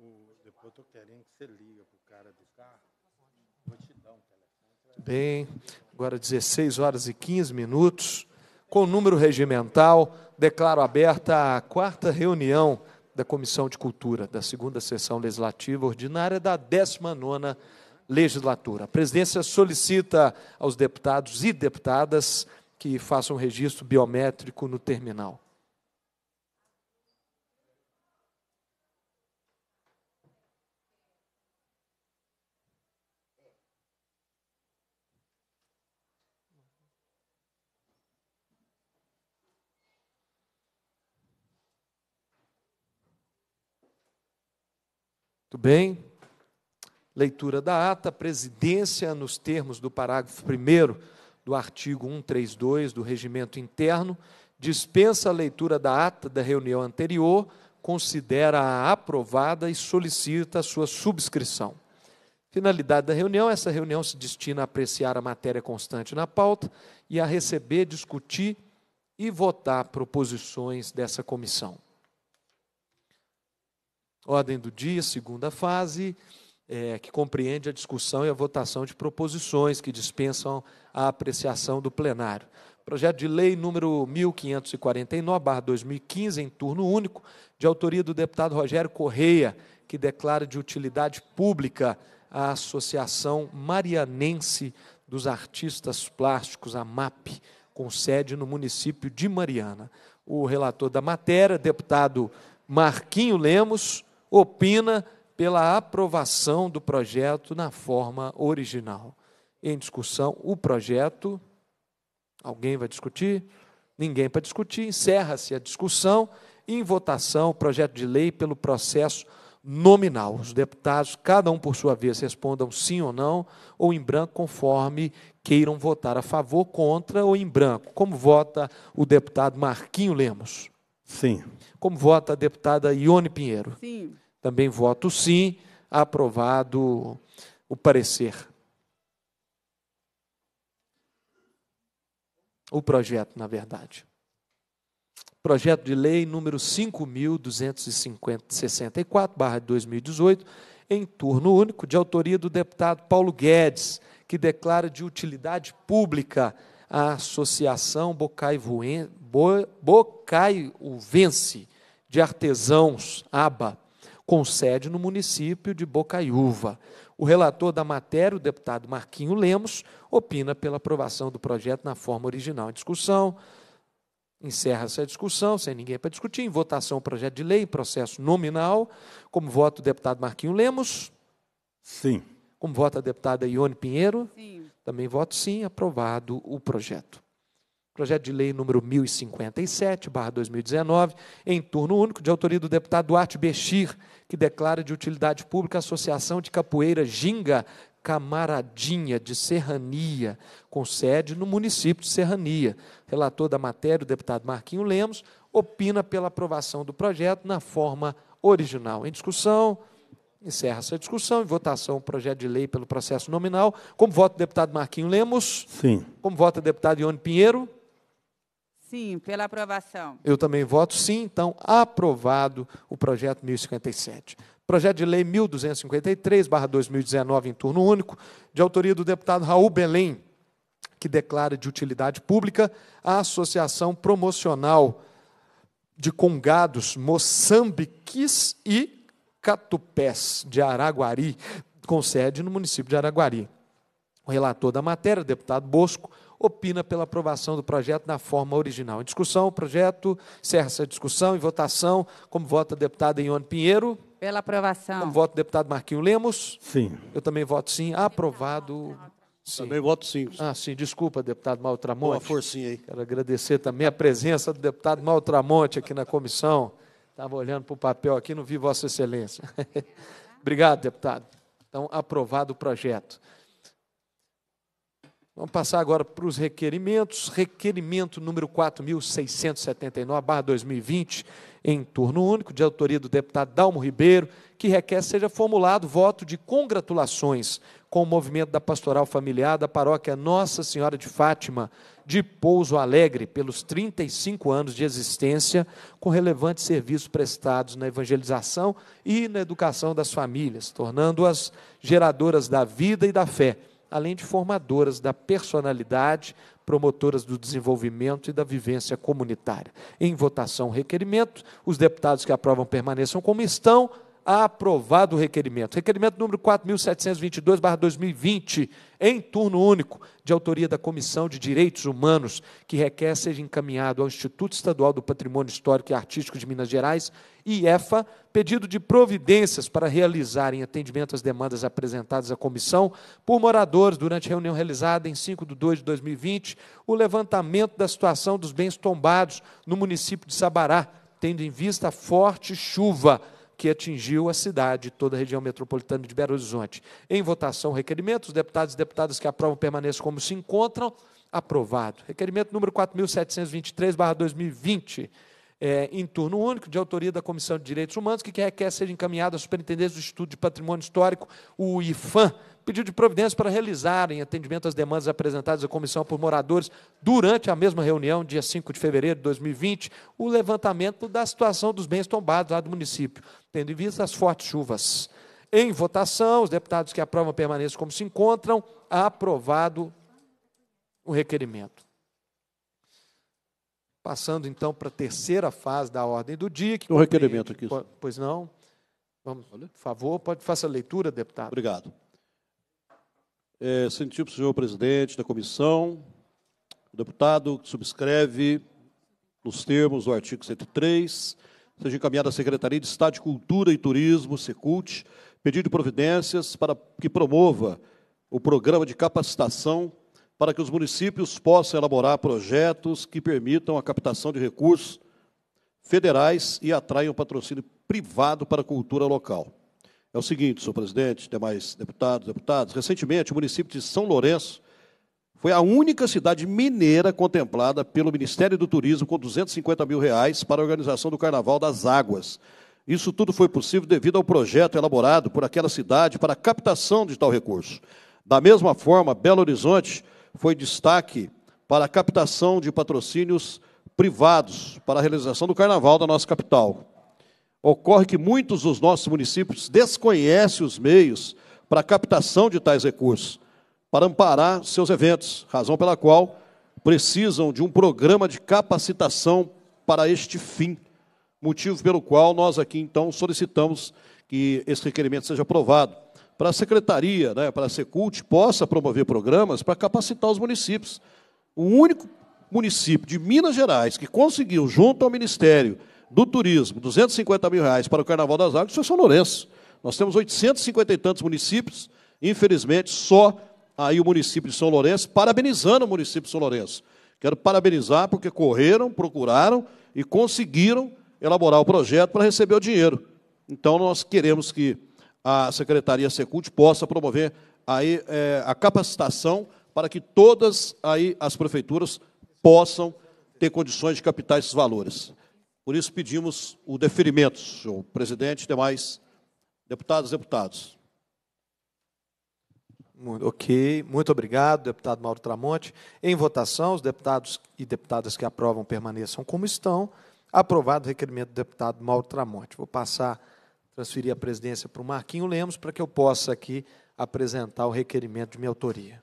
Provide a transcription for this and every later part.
o, depois eu tô querendo que você liga o cara do carro. Vou te dar um telefone. Bem, agora 16 horas e 15 minutos. Com o número regimental, declaro aberta a quarta reunião da Comissão de Cultura da segunda sessão legislativa ordinária da 19 nona legislatura. A presidência solicita aos deputados e deputadas que façam registro biométrico no terminal. Muito bem. Leitura da ata, presidência, nos termos do parágrafo 1 do artigo 132 do Regimento Interno, dispensa a leitura da ata da reunião anterior, considera-a aprovada e solicita a sua subscrição. Finalidade da reunião: essa reunião se destina a apreciar a matéria constante na pauta e a receber, discutir e votar proposições dessa comissão. Ordem do dia, segunda fase, é, que compreende a discussão e a votação de proposições que dispensam a apreciação do plenário. Projeto de lei número 1549/2015 em turno único, de autoria do deputado Rogério Correia, que declara de utilidade pública a Associação Marianense dos Artistas Plásticos, a MAP, com sede no município de Mariana. O relator da matéria, deputado Marquinho Lemos, opina pela aprovação do projeto na forma original. Em discussão, o projeto. Alguém vai discutir? Ninguém para discutir. Encerra-se a discussão. Em votação, o projeto de lei pelo processo nominal. Os deputados, cada um por sua vez, respondam sim ou não, ou em branco, conforme queiram votar a favor, contra ou em branco, como vota o deputado Marquinho Lemos. Sim. Como vota a deputada Ione Pinheiro? Sim. Também voto sim, aprovado o parecer. O projeto, na verdade. Projeto de lei número 5.264, barra de 2018, em turno único, de autoria do deputado Paulo Guedes, que declara de utilidade pública a Associação Bocaivoense, Bocai o vence de artesãos, aba, com sede no município de Bocaiúva. O relator da matéria, o deputado Marquinho Lemos, opina pela aprovação do projeto na forma original em discussão. Encerra-se a discussão, sem ninguém para discutir. Em votação, o projeto de lei, processo nominal. Como voto o deputado Marquinho Lemos? Sim. Como vota a deputada Ione Pinheiro? Sim. Também voto sim, aprovado o projeto projeto de lei número 1057, 2019, em turno único, de autoria do deputado Duarte Bechir, que declara de utilidade pública a Associação de Capoeira Ginga Camaradinha de Serrania, com sede no município de Serrania. Relator da matéria, o deputado Marquinho Lemos, opina pela aprovação do projeto na forma original. Em discussão, encerra-se a discussão. Em votação, o projeto de lei pelo processo nominal. Como vota o deputado Marquinho Lemos? Sim. Como vota o deputado Ione Pinheiro? Sim, pela aprovação. Eu também voto sim, então aprovado o projeto 1057. Projeto de lei 1253/2019 em turno único, de autoria do deputado Raul Belém, que declara de utilidade pública a Associação Promocional de Congados Moçambiques e Catupés de Araguari, com sede no município de Araguari. O relator da matéria, deputado Bosco, opina pela aprovação do projeto na forma original. Em discussão, o projeto encerra essa discussão e votação. Como vota a deputada Ione Pinheiro? Pela aprovação. Como vota o deputado Marquinho Lemos? Sim. Eu também voto sim. Aprovado. Sim. Também voto sim. Ah, sim. Desculpa, deputado Maltramonte. Uma forcinha aí. Quero agradecer também a presença do deputado Maltramonte aqui na comissão. Estava olhando para o papel aqui, não vi Vossa Excelência. Obrigado, deputado. Então, aprovado o projeto. Vamos passar agora para os requerimentos. Requerimento número 4.679, barra 2020, em turno único, de autoria do deputado Dalmo Ribeiro, que requer seja formulado voto de congratulações com o movimento da Pastoral Familiar da Paróquia Nossa Senhora de Fátima, de Pouso Alegre, pelos 35 anos de existência, com relevantes serviços prestados na evangelização e na educação das famílias, tornando-as geradoras da vida e da fé além de formadoras da personalidade, promotoras do desenvolvimento e da vivência comunitária. Em votação, requerimento: os deputados que aprovam permaneçam como estão aprovado o requerimento. Requerimento número 4722/2020, em turno único, de autoria da Comissão de Direitos Humanos, que requer seja encaminhado ao Instituto Estadual do Patrimônio Histórico e Artístico de Minas Gerais, IEFA, pedido de providências para realizar em atendimento às demandas apresentadas à comissão por moradores durante a reunião realizada em 5 de 2 de 2020, o levantamento da situação dos bens tombados no município de Sabará, tendo em vista a forte chuva que atingiu a cidade, toda a região metropolitana de Belo Horizonte. Em votação, requerimento, os deputados e deputadas que aprovam permaneçam como se encontram. Aprovado. Requerimento número 4723-2020. É, em turno único, de autoria da Comissão de Direitos Humanos, que requer seja encaminhado à Superintendência do estudo de Patrimônio Histórico, o IFAM, pedido de providência para realizar, em atendimento às demandas apresentadas à Comissão por Moradores, durante a mesma reunião, dia 5 de fevereiro de 2020, o levantamento da situação dos bens tombados lá do município, tendo em vista as fortes chuvas. Em votação, os deputados que aprovam permaneçam como se encontram. Aprovado o requerimento. Passando então para a terceira fase da ordem do dia. Que o requerimento aqui. Pois não. Vamos, por favor, pode faça a leitura, deputado. Obrigado. É, sentiu para o senhor presidente da comissão, o deputado que subscreve nos termos do artigo 103, seja encaminhado à Secretaria de Estado de Cultura e Turismo, Secult, pedido de providências para que promova o programa de capacitação para que os municípios possam elaborar projetos que permitam a captação de recursos federais e atraiam patrocínio privado para a cultura local. É o seguinte, senhor presidente, demais deputados, deputados, recentemente o município de São Lourenço foi a única cidade mineira contemplada pelo Ministério do Turismo com 250 mil reais para a organização do Carnaval das Águas. Isso tudo foi possível devido ao projeto elaborado por aquela cidade para a captação de tal recurso. Da mesma forma, Belo Horizonte foi destaque para a captação de patrocínios privados para a realização do Carnaval da nossa capital. Ocorre que muitos dos nossos municípios desconhecem os meios para a captação de tais recursos, para amparar seus eventos, razão pela qual precisam de um programa de capacitação para este fim, motivo pelo qual nós aqui então solicitamos que esse requerimento seja aprovado. Para a secretaria, né, para a Secult, possa promover programas para capacitar os municípios. O único município de Minas Gerais que conseguiu, junto ao Ministério do turismo, 250 mil reais para o Carnaval das Águas, isso é São Lourenço. Nós temos 850 e tantos municípios, infelizmente, só aí o município de São Lourenço, parabenizando o município de São Lourenço. Quero parabenizar porque correram, procuraram e conseguiram elaborar o projeto para receber o dinheiro. Então, nós queremos que a Secretaria Secult possa promover aí, é, a capacitação para que todas aí, as prefeituras possam ter condições de captar esses valores. Por isso pedimos o deferimento, senhor presidente, demais deputados, deputados. Muito, ok, muito obrigado, deputado Mauro Tramonte. Em votação, os deputados e deputadas que aprovam permaneçam como estão. Aprovado o requerimento do deputado Mauro Tramonte. Vou passar, transferir a presidência para o Marquinho Lemos para que eu possa aqui apresentar o requerimento de minha autoria.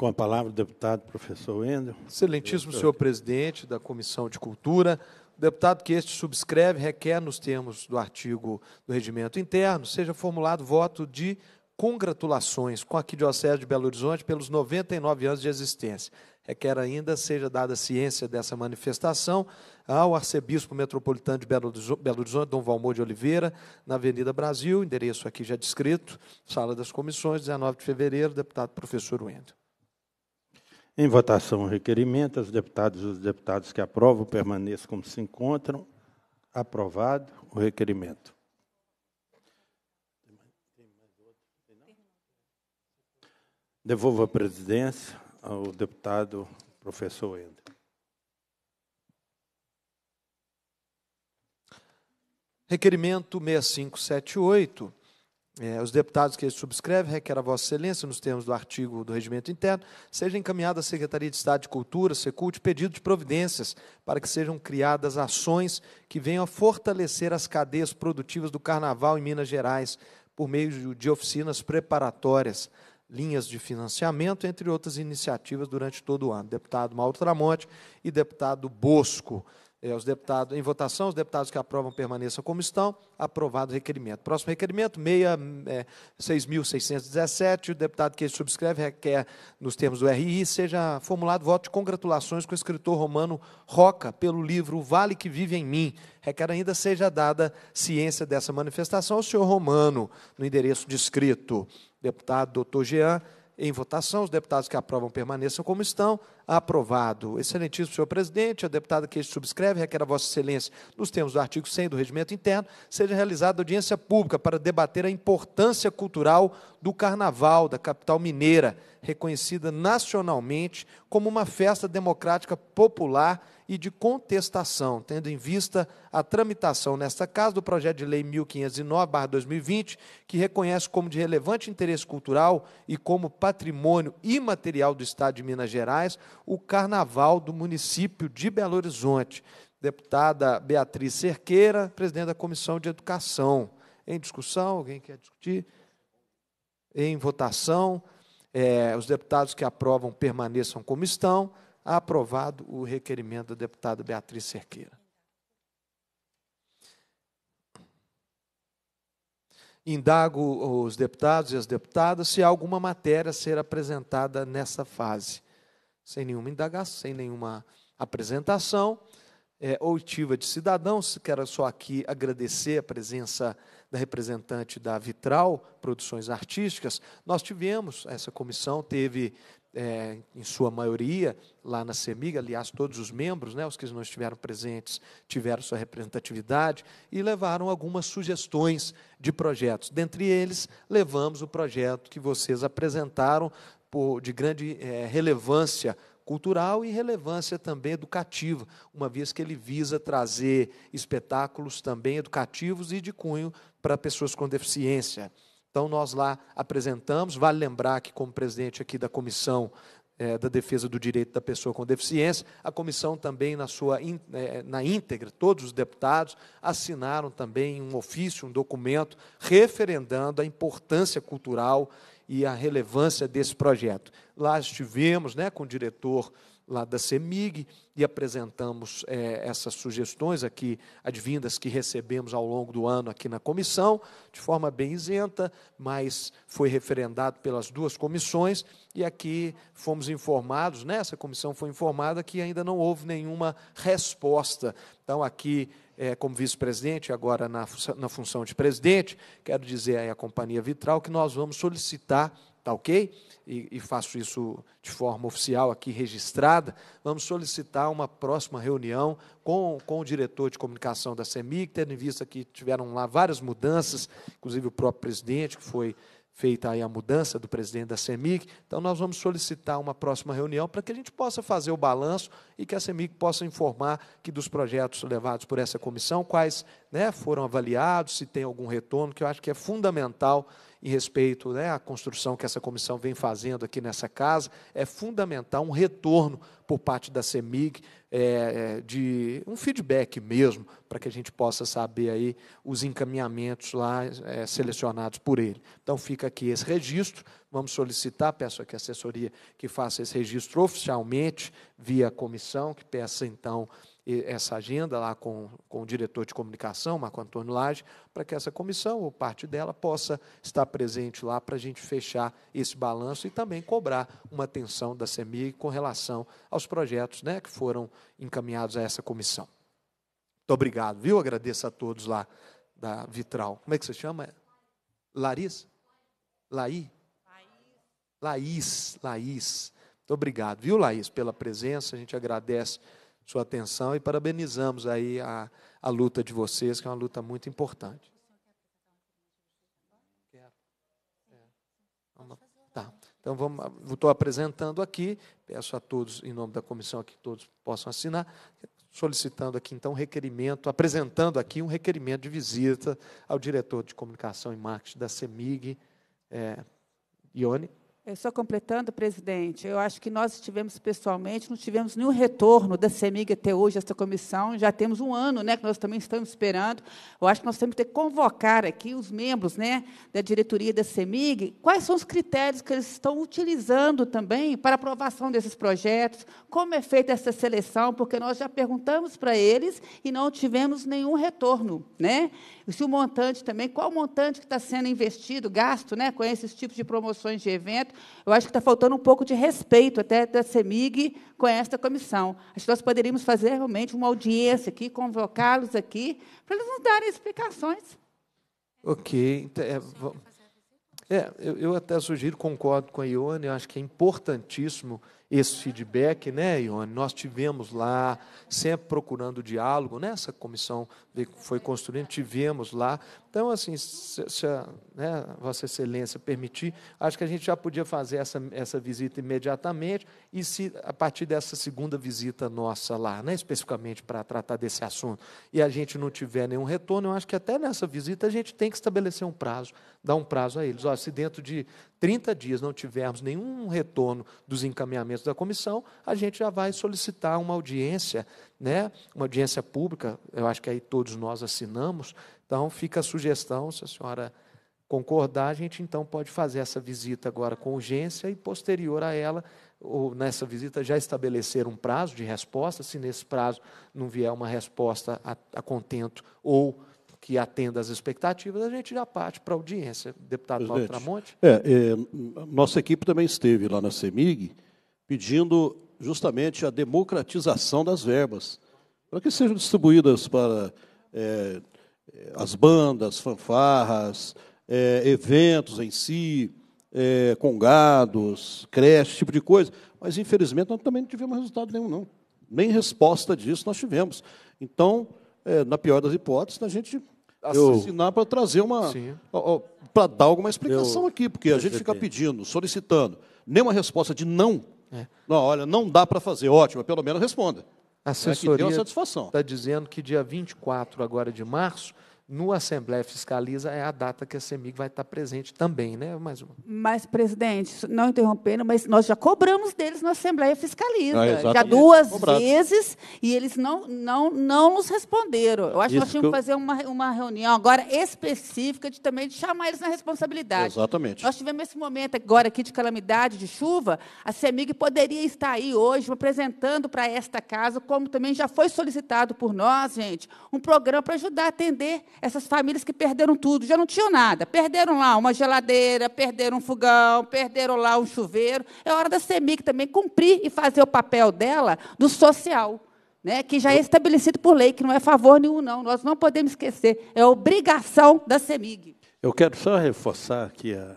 Com a palavra, o deputado professor Wendel. Excelentíssimo senhor presidente da Comissão de Cultura, deputado que este subscreve requer, nos termos do artigo do Regimento Interno, seja formulado voto de congratulações com a Arquidiocese de Belo Horizonte pelos 99 anos de existência. Requer ainda seja dada ciência dessa manifestação ao arcebispo metropolitano de Belo Horizonte, Dom Valmor de Oliveira, na Avenida Brasil, endereço aqui já descrito, sala das comissões, 19 de fevereiro, deputado professor Wendel. Em votação o requerimento, as deputadas e os deputados que aprovam permaneçam como se encontram. Aprovado o requerimento. Devolvo a presidência ao deputado professor Ender. Requerimento 6578 é, os deputados que subscrevem requer a Vossa Excelência, nos termos do artigo do Regimento Interno, seja encaminhado à Secretaria de Estado de Cultura, Secult, pedido de providências para que sejam criadas ações que venham a fortalecer as cadeias produtivas do Carnaval em Minas Gerais, por meio de oficinas preparatórias, linhas de financiamento, entre outras iniciativas durante todo o ano. Deputado Mauro Tramonte e deputado Bosco. É, os deputados, em votação, os deputados que aprovam permaneçam como estão. Aprovado o requerimento. Próximo requerimento, 6, é, 6.617. O deputado que subscreve requer, nos termos do RI, seja formulado voto de congratulações com o escritor romano Roca pelo livro Vale que Vive em Mim. Requer ainda seja dada ciência dessa manifestação ao senhor Romano, no endereço descrito. Deputado doutor Jean, em votação, os deputados que aprovam permaneçam como estão. Aprovado. Excelentíssimo senhor presidente, a deputada que este subscreve requer a Vossa Excelência, nos termos do artigo 100 do Regimento Interno, seja realizada audiência pública para debater a importância cultural do Carnaval da capital mineira, reconhecida nacionalmente como uma festa democrática popular e de contestação, tendo em vista a tramitação nesta casa do projeto de lei 1509/2020, que reconhece como de relevante interesse cultural e como patrimônio imaterial do Estado de Minas Gerais o carnaval do município de Belo Horizonte. Deputada Beatriz Cerqueira, presidente da Comissão de Educação. Em discussão, alguém quer discutir? Em votação, é, os deputados que aprovam permaneçam como estão. Aprovado o requerimento da deputada Beatriz Cerqueira. Indago os deputados e as deputadas se há alguma matéria a ser apresentada nessa fase sem nenhuma indagação, sem nenhuma apresentação. É, outiva de cidadãos, quero só aqui agradecer a presença da representante da Vitral Produções Artísticas. Nós tivemos, essa comissão teve, é, em sua maioria, lá na CEMIG, aliás, todos os membros, né, os que não estiveram presentes, tiveram sua representatividade e levaram algumas sugestões de projetos. Dentre eles, levamos o projeto que vocês apresentaram por, de grande é, relevância cultural e relevância também educativa, uma vez que ele visa trazer espetáculos também educativos e de cunho para pessoas com deficiência. Então, nós lá apresentamos. Vale lembrar que, como presidente aqui da Comissão é, da Defesa do Direito da Pessoa com Deficiência, a comissão também, na, sua, é, na íntegra, todos os deputados assinaram também um ofício, um documento, referendando a importância cultural e a relevância desse projeto. Lá estivemos né, com o diretor lá da CEMIG e apresentamos é, essas sugestões aqui, advindas que recebemos ao longo do ano aqui na comissão, de forma bem isenta, mas foi referendado pelas duas comissões e aqui fomos informados, nessa né, comissão foi informada que ainda não houve nenhuma resposta. Então, aqui é, como vice-presidente, agora na, na função de presidente, quero dizer à companhia Vitral que nós vamos solicitar tá ok? E, e faço isso de forma oficial aqui registrada. Vamos solicitar uma próxima reunião com, com o diretor de comunicação da CEMIC, tendo em vista que tiveram lá várias mudanças, inclusive o próprio presidente, que foi feita aí a mudança do presidente da CEMIC. Então, nós vamos solicitar uma próxima reunião para que a gente possa fazer o balanço e que a CEMIC possa informar que dos projetos levados por essa comissão, quais né, foram avaliados, se tem algum retorno, que eu acho que é fundamental em respeito né, à construção que essa comissão vem fazendo aqui nessa casa, é fundamental um retorno por parte da CEMIG, é, é, de um feedback mesmo, para que a gente possa saber aí os encaminhamentos lá é, selecionados por ele. Então fica aqui esse registro, vamos solicitar, peço aqui a assessoria que faça esse registro oficialmente via comissão, que peça então essa agenda lá com, com o diretor de comunicação, Marco Antônio Lage, para que essa comissão, ou parte dela, possa estar presente lá para a gente fechar esse balanço e também cobrar uma atenção da CEMIG com relação aos projetos né, que foram encaminhados a essa comissão. Muito obrigado, viu? Agradeço a todos lá da Vitral. Como é que você chama? Larissa? Laí? Laís. Laís. Laís. Muito obrigado, viu, Laís, pela presença. A gente agradece sua atenção e parabenizamos aí a, a luta de vocês, que é uma luta muito importante. É. É. Tá. Então estou apresentando aqui, peço a todos, em nome da comissão, que todos possam assinar, solicitando aqui então um requerimento, apresentando aqui um requerimento de visita ao diretor de comunicação e marketing da CEMIG, é, Ione, só completando, presidente, eu acho que nós estivemos pessoalmente, não tivemos nenhum retorno da CEMIG até hoje, esta comissão. Já temos um ano né, que nós também estamos esperando. Eu acho que nós temos que convocar aqui os membros né, da diretoria da CEMIG. Quais são os critérios que eles estão utilizando também para aprovação desses projetos? Como é feita essa seleção? Porque nós já perguntamos para eles e não tivemos nenhum retorno. Né? E se o montante também, qual o montante que está sendo investido, gasto né, com esses tipos de promoções de evento? Eu acho que está faltando um pouco de respeito até da CEMIG com esta comissão. Acho que nós poderíamos fazer realmente uma audiência aqui, convocá-los aqui, para eles nos darem explicações. Ok. Então, é, é, eu, eu, até sugiro, concordo com a Ione, eu acho que é importantíssimo esse feedback, né, Ione? Nós tivemos lá, sempre procurando diálogo, né? Essa comissão foi construindo, tivemos lá, então, assim, se, se a, né, Vossa Excelência permitir, acho que a gente já podia fazer essa, essa visita imediatamente e se a partir dessa segunda visita nossa lá, né, especificamente para tratar desse assunto, e a gente não tiver nenhum retorno, eu acho que até nessa visita a gente tem que estabelecer um prazo, dar um prazo a eles. Ó, se dentro de 30 dias não tivermos nenhum retorno dos encaminhamentos da comissão, a gente já vai solicitar uma audiência, né, uma audiência pública, eu acho que aí todos nós assinamos, então, fica a sugestão, se a senhora concordar, a gente então pode fazer essa visita agora com urgência e posterior a ela, ou nessa visita já estabelecer um prazo de resposta, se nesse prazo não vier uma resposta a, a contento ou que atenda às expectativas, a gente já parte para a audiência. Deputado Paulo Tramonte. É, é, nossa equipe também esteve lá na CEMIG pedindo justamente a democratização das verbas, para que sejam distribuídas para é, eh, as bandas, fanfarras, é, eventos em si, é, congados, creche, esse tipo de coisa. Mas, infelizmente, nós também não tivemos resultado nenhum, não. Nem resposta disso nós tivemos. Então, é, na pior das hipóteses, a gente assinar para trazer uma. para dar alguma explicação aqui, porque a gente fica pedindo, solicitando, nem uma resposta de não. É. Não, olha, não dá para fazer, ótimo, pelo menos responda. A é assessoria está dizendo que dia 24 agora de março no Assembleia Fiscaliza é a data que a CEMIG vai estar presente também, né? Mais uma. Mas, presidente, não interrompendo, mas nós já cobramos deles na Assembleia Fiscaliza. Ah, já duas Cobrado. vezes, e eles não, não, não nos responderam. Eu acho Isso que nós tínhamos que eu... fazer uma, uma reunião agora específica de também de chamar eles na responsabilidade. Exatamente. Nós tivemos esse momento agora aqui de calamidade, de chuva, a CEMIG poderia estar aí hoje apresentando para esta casa, como também já foi solicitado por nós, gente, um programa para ajudar a atender essas famílias que perderam tudo, já não tinham nada. Perderam lá uma geladeira, perderam um fogão, perderam lá um chuveiro. É hora da CEMIC também cumprir e fazer o papel dela do social, né, que já é estabelecido por lei, que não é favor nenhum, não. Nós não podemos esquecer. É obrigação da CEMIG. Eu quero só reforçar aqui a,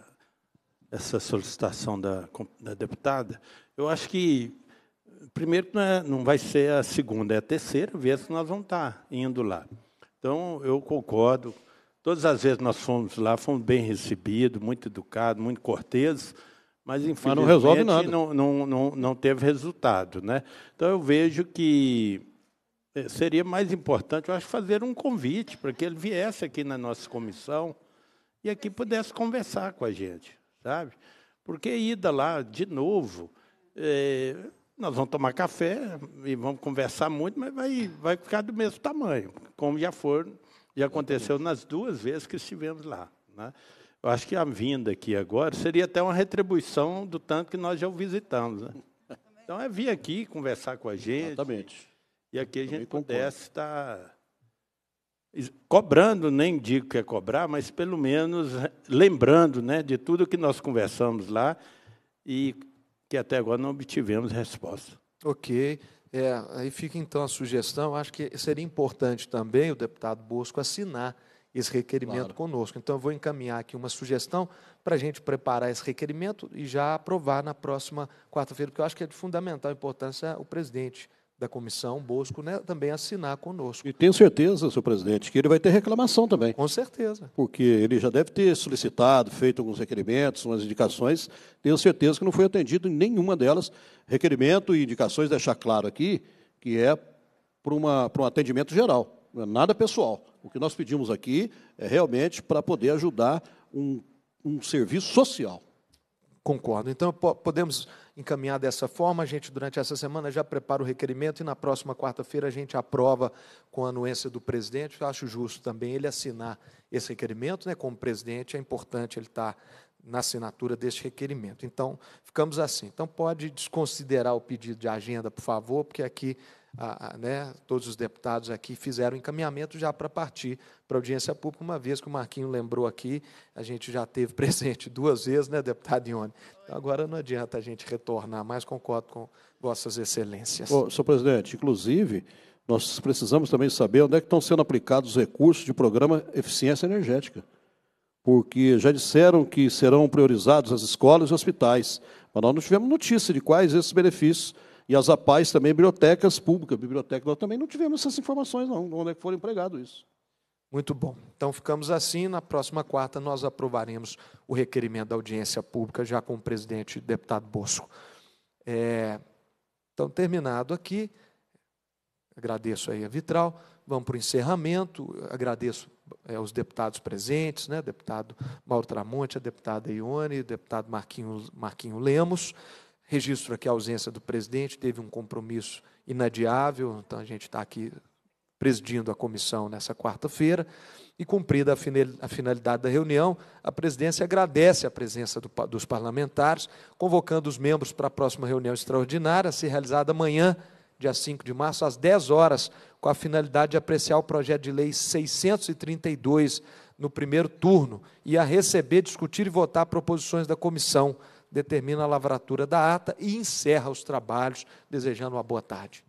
essa solicitação da, da deputada. Eu acho que primeiro não, é, não, vai ser a segunda, é a terceira vez que nós vamos estar indo lá. Então, eu concordo. Todas as vezes nós fomos lá, fomos bem recebidos, muito educados, muito corteses, mas, infelizmente, não, Não, não, não, não teve resultado. Né? Então, eu vejo que é, seria mais importante, eu acho, fazer um convite para que ele viesse aqui na nossa comissão e aqui pudesse conversar com a gente, sabe? Porque ida lá de novo, é, nós vamos tomar café e vamos conversar muito, mas vai, vai ficar do mesmo tamanho, como já foram, já aconteceu nas duas vezes que estivemos lá. Né? Eu acho que a vinda aqui agora seria até uma retribuição do tanto que nós já o visitamos. Né? Então é vir aqui conversar com a gente. Exatamente. E aqui a gente pudesse tá estar cobrando, nem digo que é cobrar, mas pelo menos eh, lembrando né, de tudo que nós conversamos lá e que até agora não obtivemos resposta. Ok. É, aí fica então a sugestão, acho que seria importante também o deputado Bosco assinar esse requerimento claro. conosco. Então, eu vou encaminhar aqui uma sugestão para a gente preparar esse requerimento e já aprovar na próxima quarta-feira, porque eu acho que é de fundamental importância o presidente da comissão Bosco né, também assinar conosco. E tenho certeza, senhor presidente, que ele vai ter reclamação também. Com certeza. Porque ele já deve ter solicitado, feito alguns requerimentos, umas indicações. Tenho certeza que não foi atendido em nenhuma delas. Requerimento e indicações, deixar claro aqui, que é para, uma, para um atendimento geral, não é nada pessoal. O que nós pedimos aqui é realmente para poder ajudar um, um serviço social. Concordo. Então, podemos encaminhar dessa forma. A gente, durante essa semana, já prepara o requerimento e na próxima quarta-feira a gente aprova com a anuência do presidente. Eu acho justo também ele assinar esse requerimento, né? como presidente, é importante ele estar tá na assinatura deste requerimento. Então, ficamos assim. Então, pode desconsiderar o pedido de agenda, por favor, porque aqui a, a, né, todos os deputados aqui fizeram encaminhamento já para partir para a audiência pública, uma vez que o Marquinho lembrou aqui, a gente já teve presente duas vezes, né, deputado Ione? Então, agora não adianta a gente retornar, mas concordo com vossas excelências. Bom, senhor presidente, inclusive, nós precisamos também saber onde é que estão sendo aplicados os recursos de programa Eficiência Energética, porque já disseram que serão priorizados as escolas e hospitais, mas nós não tivemos notícia de quais esses benefícios e as APAES também, bibliotecas públicas, bibliotecas nós também não tivemos essas informações, não, onde é que foi empregado isso. Muito bom. Então ficamos assim. Na próxima quarta nós aprovaremos o requerimento da audiência pública já com o presidente deputado Bosco. É, então, terminado aqui, agradeço aí a Vitral. Vamos para o encerramento. Agradeço é, os deputados presentes, né? deputado Mauro Tramonte, a deputada Ione, deputado Marquinho Marquinho Lemos. Registro aqui a ausência do presidente, teve um compromisso inadiável, então a gente está aqui presidindo a comissão nessa quarta-feira. E cumprida a finalidade da reunião, a presidência agradece a presença do, dos parlamentares, convocando os membros para a próxima reunião extraordinária, a ser realizada amanhã, dia 5 de março, às 10 horas, com a finalidade de apreciar o projeto de lei 632 no primeiro turno e a receber, discutir e votar proposições da comissão determina a lavratura da ata e encerra os trabalhos, desejando uma boa tarde.